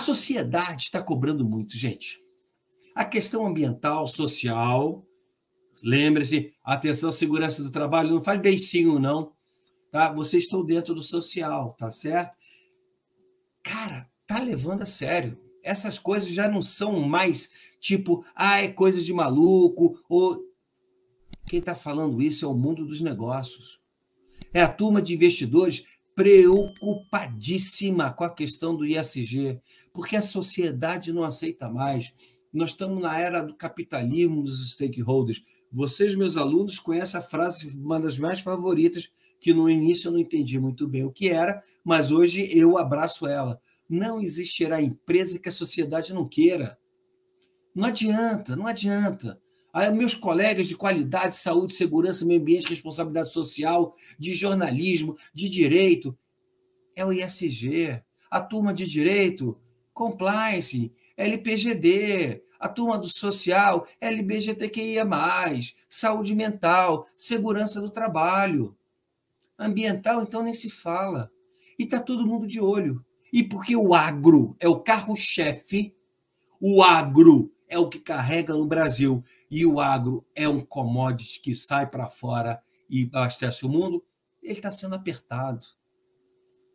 sociedade está cobrando muito, gente. A questão ambiental, social, lembre-se, atenção, à segurança do trabalho, não faz beicinho, não. Tá? Vocês estão dentro do social, tá certo? Cara, tá levando a sério. Essas coisas já não são mais tipo, ah, é coisa de maluco, ou. Quem está falando isso é o mundo dos negócios. É a turma de investidores preocupadíssima com a questão do ISG, porque a sociedade não aceita mais. Nós estamos na era do capitalismo dos stakeholders. Vocês, meus alunos, conhecem a frase, uma das mais favoritas, que no início eu não entendi muito bem o que era, mas hoje eu abraço ela. Não existirá empresa que a sociedade não queira. Não adianta, não adianta meus colegas de qualidade, saúde, segurança, meio ambiente, responsabilidade social, de jornalismo, de direito. É o ISG. A turma de direito, compliance, LPGD, a turma do social, LBGTQIA, saúde mental, segurança do trabalho. Ambiental, então, nem se fala. E está todo mundo de olho. E porque o agro é o carro-chefe, o agro é o que carrega no Brasil. E o agro é um commodity que sai para fora e abastece o mundo. Ele está sendo apertado.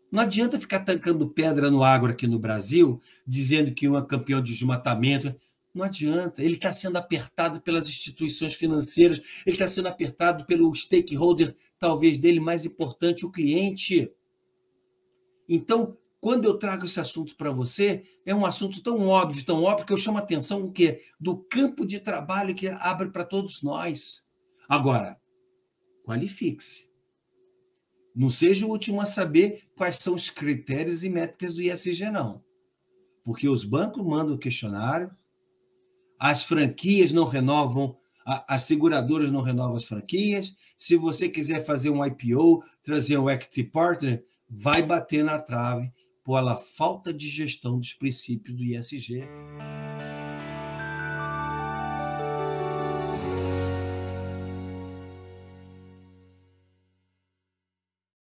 Não adianta ficar tancando pedra no agro aqui no Brasil, dizendo que um é campeão de desmatamento. Não adianta. Ele está sendo apertado pelas instituições financeiras, ele está sendo apertado pelo stakeholder, talvez dele mais importante, o cliente. Então, quando eu trago esse assunto para você, é um assunto tão óbvio, tão óbvio, que eu chamo a atenção quê? Do campo de trabalho que abre para todos nós. Agora, qualifique-se. Não seja o último a saber quais são os critérios e métricas do ISG, não. Porque os bancos mandam o questionário, as franquias não renovam, as seguradoras não renovam as franquias. Se você quiser fazer um IPO, trazer um equity partner, vai bater na trave pela falta de gestão dos princípios do ISG.